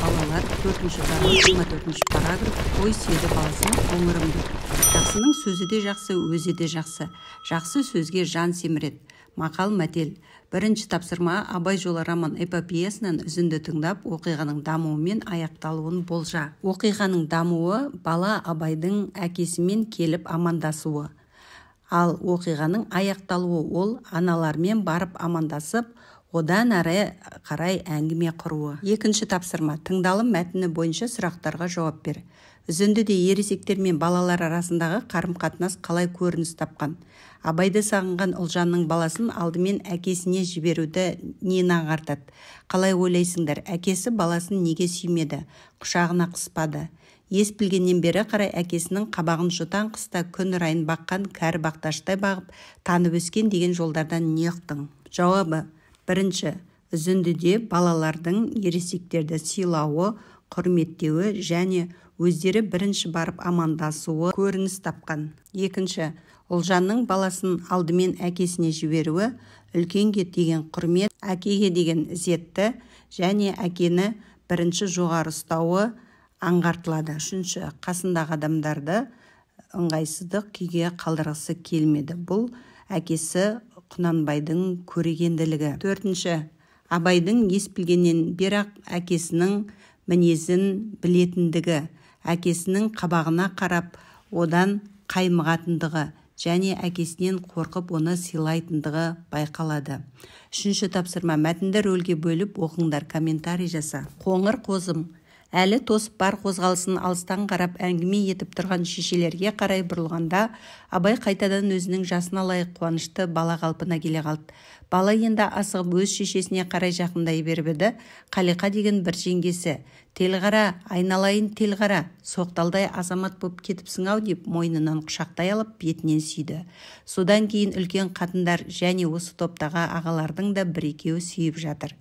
балалар төртінші тарау жиырма төртінші параграф ой сері баласына қоңырымды жақсының сөзі де жақсы өзі де жақсы жақсы сөзге жан семіреді мақал мәтел бірінші тапсырма абай жолы роман эпопеясынан үзінді тыңдап оқиғаның дамуы мен аяқталуын болжа оқиғаның дамуы бала абайдың әкесімен келіп амандасуы ал оқиғаның аяқталуы ол аналармен барып амандасып одан әрі қарай әңгіме құруы екінші тапсырма тыңдалым мәтіні бойынша сұрақтарға жауап бер үзіндіде ересектер мен балалар арасындағы қарым қатынас қалай көрініс тапқан абайды сағынған ұлжанның баласын алдымен әкесіне жіберуді не аңғартады қалай ойлайсыңдар әкесі баласын неге сүймеді құшағына қыспады ес білгеннен бері қарай әкесінің қабағын жұтаң қыста күн райын баққан кәрі бақташтай бағып танып өскен деген жолдардан не ұқтың жауабы бірінші үзіндіде балалардың ересектерді сыйлауы құрметтеуі және өздері бірінші барып амандасуы көрініс тапқан екінші ұлжанның баласын алдымен әкесіне жіберуі үлкенге деген құрмет әкеге деген ізетті және әкені бірінші жоғары ұстауы аңғартылады үшінші қасындағы адамдарды ыңғайсыздық күйге қалдырғысы келмеді бұл әкесі құнанбайдың көрегенділігі төртінші абайдың ес білгеннен бері ақ әкесінің мінезін білетіндігі әкесінің қабағына қарап одан қаймығатындығы және әкесінен қорқып оны сыйлайтындығы байқалады үшінші тапсырма мәтінді рөлге бөліп оқыңдар комментарий жаса қоңыр қозым әлі тосып бар қозғалысын алыстан қарап әңгіме етіп тұрған шешелерге қарай бұрылғанда абай қайтадан өзінің жасына лайық қуанышты бала қалпына келе қалды бала енді асығып өз шешесіне қарай жақындай беріп еді қалиқа деген бір жеңгесі Телғара, айналайын телғара, соқталдай азамат боп кетіпсің ау деп мойнынан құшақтай алып бетінен сүйді содан кейін үлкен қатындар және осы топтағы ағалардың да бір екеуі сүйіп жатыр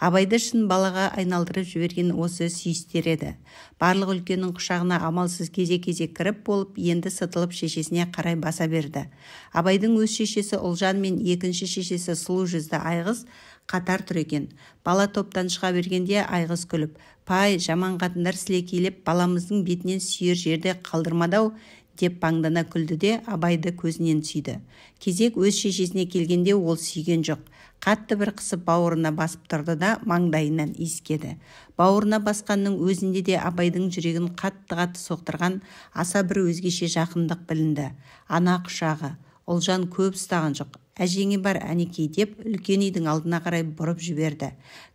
абайды шын балаға айналдырып жіберген осы сүйістер еді барлық үлкеннің құшағына амалсыз кезек-кезек кіріп болып енді сытылып шешесіне қарай баса берді абайдың өз шешесі ұлжан мен екінші шешесі сұлу жүзді айғыз қатар тұр екен бала топтан шыға бергенде айғыз күліп пай жаман қатындар сілекейлеп баламыздың бетінен сүйер жерде қалдырмадау деп паңдана күлді де абайды көзінен сүйді кезек өз шешесіне келгенде ол сүйген жоқ қатты бір қысып бауырына басып тұрды да маңдайынан иіскеді бауырына басқанның өзінде де абайдың жүрегін қатты-қатты соқтырған аса бір өзгеше жақындық білінді ана құшағы ұлжан көп ұстаған жоқ әжеңе бар әнекей деп үлкен үйдің алдына қарай бұрып жіберді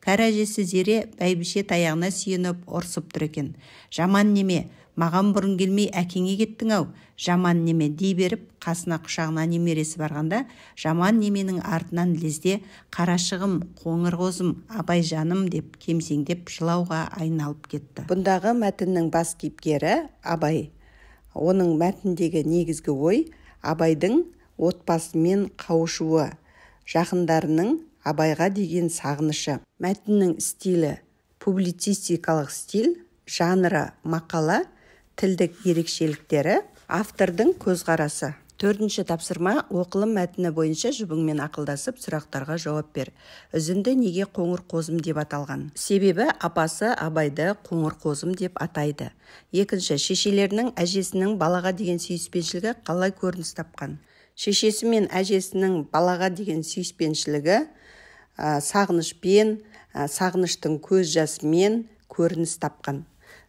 кәрі әжесі зере бәйбіше таяғына сүйеніп ұрсып тұр екен жаман неме маған бұрын келмей әкеңе кеттің ау жаман неме дей беріп қасына құшағына немересі барғанда жаман неменің артынан лезде қарашығым қоңыр қозым абай жаным деп кемсеңдеп жылауға айналып кетті бұндағы мәтіннің бас кейіпкері абай оның мәтіндегі негізгі ой абайдың отбасымен қауышуы жақындарының абайға деген сағынышы мәтіннің стилі публицистикалық стиль жанры мақала тілдік ерекшеліктері автордың көзқарасы төртінші тапсырма оқылым мәтіні бойынша жұбыңмен ақылдасып сұрақтарға жауап бер үзінді неге қоңыр қозым деп аталған себебі апасы абайды қоңыр қозым деп атайды екінші шешелерінің әжесінің балаға деген сүйіспеншілігі қалай көрініс тапқан шешесі мен әжесінің балаға деген сүйіспеншілігі сағынышпен сағыныштың көз жасымен көрініс тапқан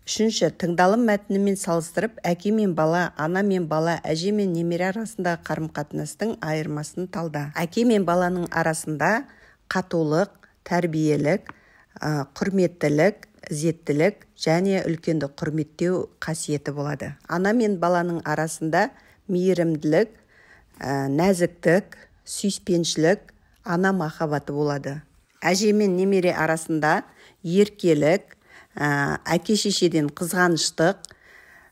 үшінші тыңдалым мәтінімен салыстырып әке мен бала ана мен бала әже мен немере арасындағы қарым қатынастың айырмасын талда әке мен баланың арасында қатулық тәрбиелік ә, құрметтілік ізеттілік және үлкенді құрметтеу қасиеті болады ана мен баланың арасында мейірімділік ә, нәзіктік сүйіспеншілік ана махаббаты болады әже мен немере арасында еркелік ә, әке шешеден қызғаныштық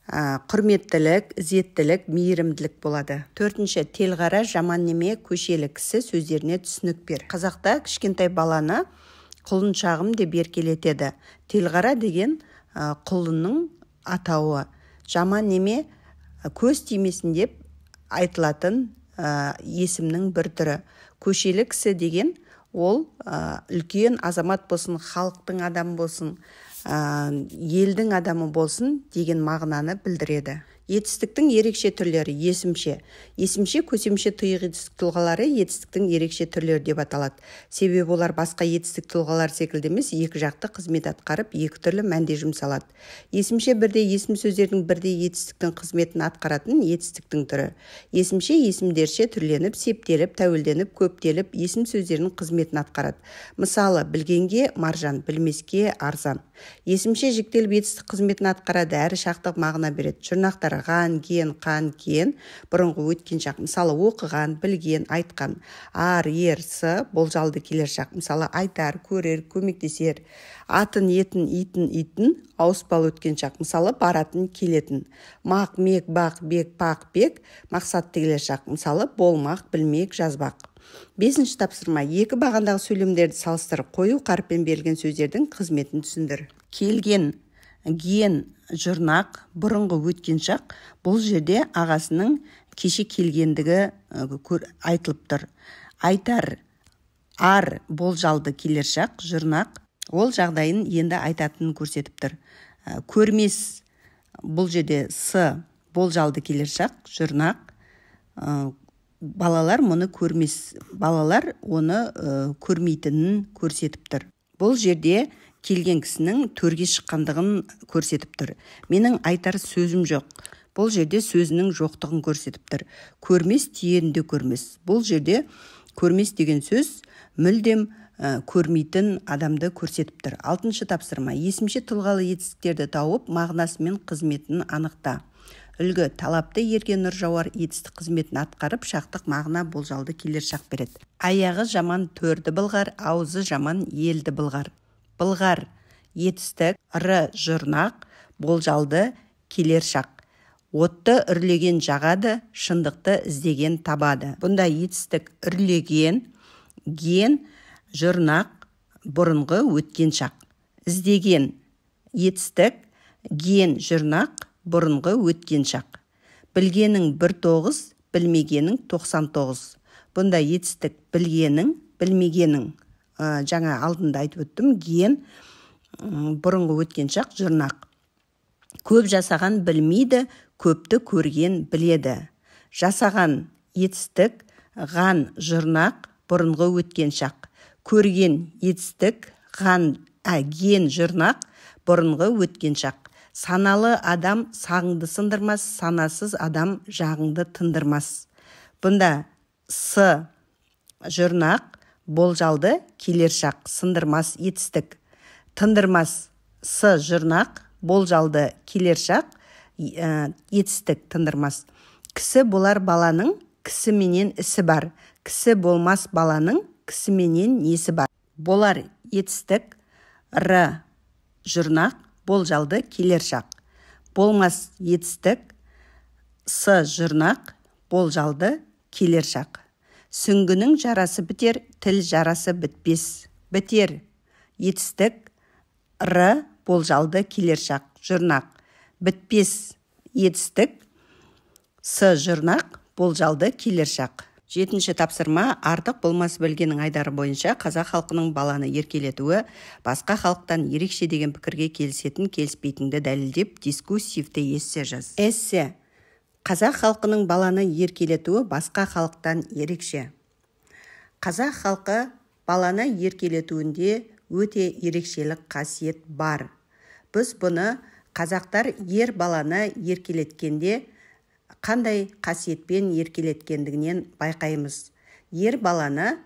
ә, құрметтілік ізеттілік мейірімділік болады төртінші телғара жаман неме көшелі кісі сөздеріне түсінік бер қазақта кішкентай баланы құлыншағым деп еркелетеді телғара деген ә, құлынның атауы жаман неме ә, көз тимесін деп айтылатын ә, есімнің бір түрі көшелі кісі деген ол ә, үлкен азамат болсын халықтың адамы болсын ә, елдің адамы болсын деген мағынаны білдіреді етістіктің ерекше түрлері есімше есімше көсемше тұйық етістік тұлғалары етістіктің ерекше түрлері деп аталады себебі олар басқа етістік тұлғалар секілді емес екі жақты қызмет атқарып екі түрлі мәнде жұмсалады есімше бірде есім сөздердің бірде етістіктің қызметін атқаратын етістіктің түрі есімше есімдерше түрленіп септеліп тәуелденіп көптеліп есім сөздерінің қызметін атқарады мысалы білгенге маржан білмеске арзан есімше жіктеліп етістік қызметін атқарады әрі шақтық мағына береді жұрнақтар ған, ген қан кен, бұрынғы өткен жақ мысалы оқыған білген айтқан ар ер с болжалды келер жақ мысалы айтар көрер көмектесер атын етін итін итін ауыспалы өткен жақ мысалы баратын келетін мақ мек бақ бек пақ бек мақсатты келер жақ мысалы болмақ білмек жазбақ бесінші тапсырма екі бағандағы сөйлемдерді салыстырып қою қаріппен берілген сөздердің қызметін түсіндір келген ген жұрнақ бұрынғы өткен шақ бұл жерде ағасының кеше келгендігі айтылып тұр айтар ар болжалды келер шақ жұрнақ ол жағдайын енді айтатынын көрсетіп тұр көрмес бұл жерде с болжалды келер шақ жұрнақ балалар мұны көрмес балалар оны көрмейтінін көрсетіп тұр бұл жерде келген кісінің төрге шыққандығын көрсетіп тұр менің айтар сөзім жоқ бұл жерде сөзінің жоқтығын көрсетіп тұр көрмес де көрмес бұл жерде көрмес деген сөз мүлдем ә, көрмейтін адамды көрсетіп тұр алтыншы тапсырма есімше тұлғалы етістіктерді тауып мағынасы мен қызметін анықта үлгі талапты ерген нұр жауар етістік қызметін атқарып шақтық мағына болжалды келер шақ береді аяғы жаман төрді былғар аузы жаман елді былғар былғар етістік р жұрнақ болжалды келер шақ отты үрлеген жағады шындықты іздеген табады бұнда етістік үрлеген ген жұрнақ бұрынғы өткен шақ іздеген етістік ген жұрнақ бұрынғы өткен шақ білгенің бір тоғыз білмегенің тоқсан тоғыз бұнда етістік білгенің білмегенің ә, жаңа алдында айтып өттім ген бұрынғы өткен шақ жұрнақ көп жасаған білмейді көпті көрген біледі жасаған етістік ған жұрнақ бұрынғы өткен шақ көрген етістік ған ә, ген жұрнақ бұрынғы өткен шақ саналы адам саңды сындырмас санасыз адам жағыңды тындырмас бұнда с жұрнақ болжалды келер шақ сындырмас етістік тындырмас с жұрнақ болжалды келер шақ ә, етістік тындырмас кісі болар баланың кісіменен ісі бар кісі болмас баланың кісіменен несі бар болар етістік р жұрнақ болжалды келер шақ болмас етістік с жұрнақ болжалды келер шақ сүңгінің жарасы бітер тіл жарасы бітпес бітер етістік р болжалды келер шақ жұрнақ бітпес етістік с жұрнақ болжалды келер шақ жетінші тапсырма артық болмас білгеннің айдары бойынша қазақ халқының баланы еркелетуі басқа халықтан ерекше деген пікірге келісетін келіспейтінді дәлелдеп дискуссивті эссе жаз эссе қазақ халқының баланы еркелетуі басқа халықтан ерекше қазақ халқы баланы еркелетуінде өте ерекшелік қасиет бар біз бұны қазақтар ер баланы еркелеткенде қандай қасиетпен еркелеткендігінен байқаймыз ер баланы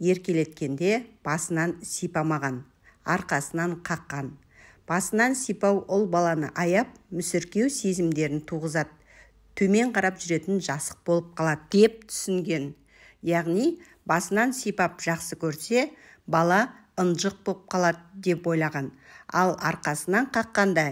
еркелеткенде басынан сипамаған арқасынан қаққан басынан сипау ол баланы аяп мүсіркеу сезімдерін туғызады төмен қарап жүретін жасық болып қалады деп түсінген яғни басынан сипап жақсы көрсе бала ынжық болып қалады деп ойлаған ал арқасынан қаққанда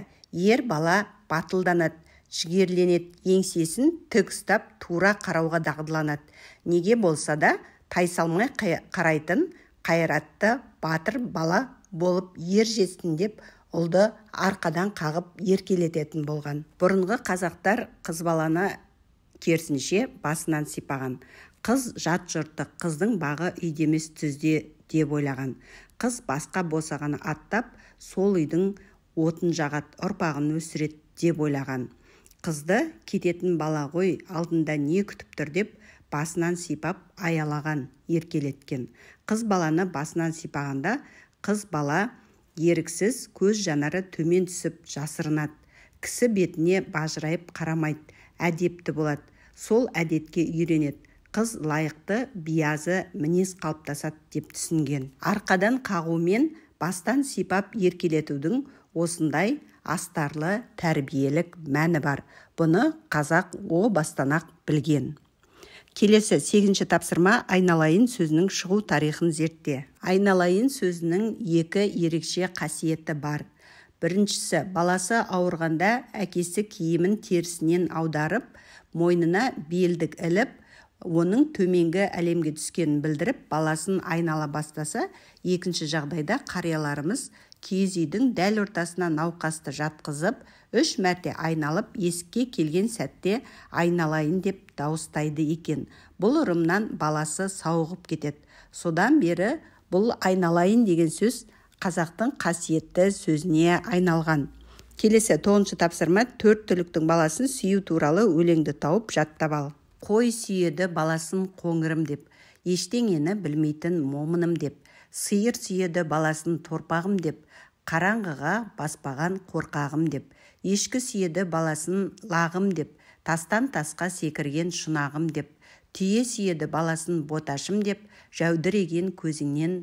ер бала батылданады жігерленеді еңсесін тік ұстап тура қарауға дағдыланады неге болса да тайсалмай қарайтын қайратты батыр бала болып ер жетсін деп ұлды арқадан қағып еркелететін болған бұрынғы қазақтар қыз баланы керісінше басынан сипаған қыз жат жұрты қыздың бағы үйде емес түзде деп ойлаған қыз басқа босағаны аттап сол үйдің отын жағат ұрпағын өсірет деп ойлаған қызды кететін бала ғой алдында не күтіп тұр деп басынан сипап аялаған еркелеткен қыз баланы басынан сипағанда қыз бала еріксіз көз жанары төмен түсіп жасырынады кісі бетіне бажырайып қарамайды әдепті болады сол әдетке үйренеді қыз лайықты биязы мінез қалыптасады деп түсінген арқадан қағумен бастан сипап еркелетудің осындай астарлы тәрбиелік мәні бар бұны қазақ о бастан ақ білген келесі сегізінші тапсырма айналайын сөзінің шығу тарихын зертте айналайын сөзінің екі ерекше қасиеті бар біріншісі баласы ауырғанда әкесі киімін терісінен аударып мойнына белдік іліп оның төменгі әлемге түскенін білдіріп баласын айнала бастаса екінші жағдайда қарияларымыз киіз үйдің дәл ортасына науқасты жатқызып үш мәрте айналып есікке келген сәтте айналайын деп дауыстайды екен бұл ырымнан баласы сауығып кетеді содан бері бұл айналайын деген сөз қазақтың қасиетті сөзіне айналған келесі тоғызыншы тапсырма төрт түліктің баласын сүю туралы өлеңді тауып жаттап ал қой сүйеді баласын қоңырым деп ештеңені білмейтін момыным деп сиыр сүйеді баласын торпағым деп қараңғыға баспаған қорқағым деп ешкі сүйеді баласын лағым деп тастан тасқа секірген шынағым деп түйе сүйеді баласын боташым деп жәудіреген көзіңнен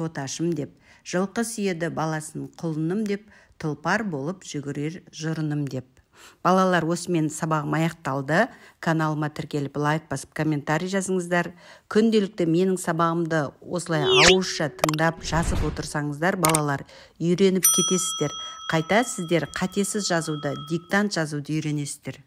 тоташым деп жылқы сүйеді баласын құлыным деп тұлпар болып жүгірер жырыным деп балалар осымен сабағым аяқталды каналыма тіркеліп лайк басып комментарий жазыңыздар күнделікті менің сабағымды осылай ауызша тыңдап жазып отырсаңыздар балалар үйреніп кетесіздер қайта сіздер қатесіз жазуды диктант жазуды үйренесіздер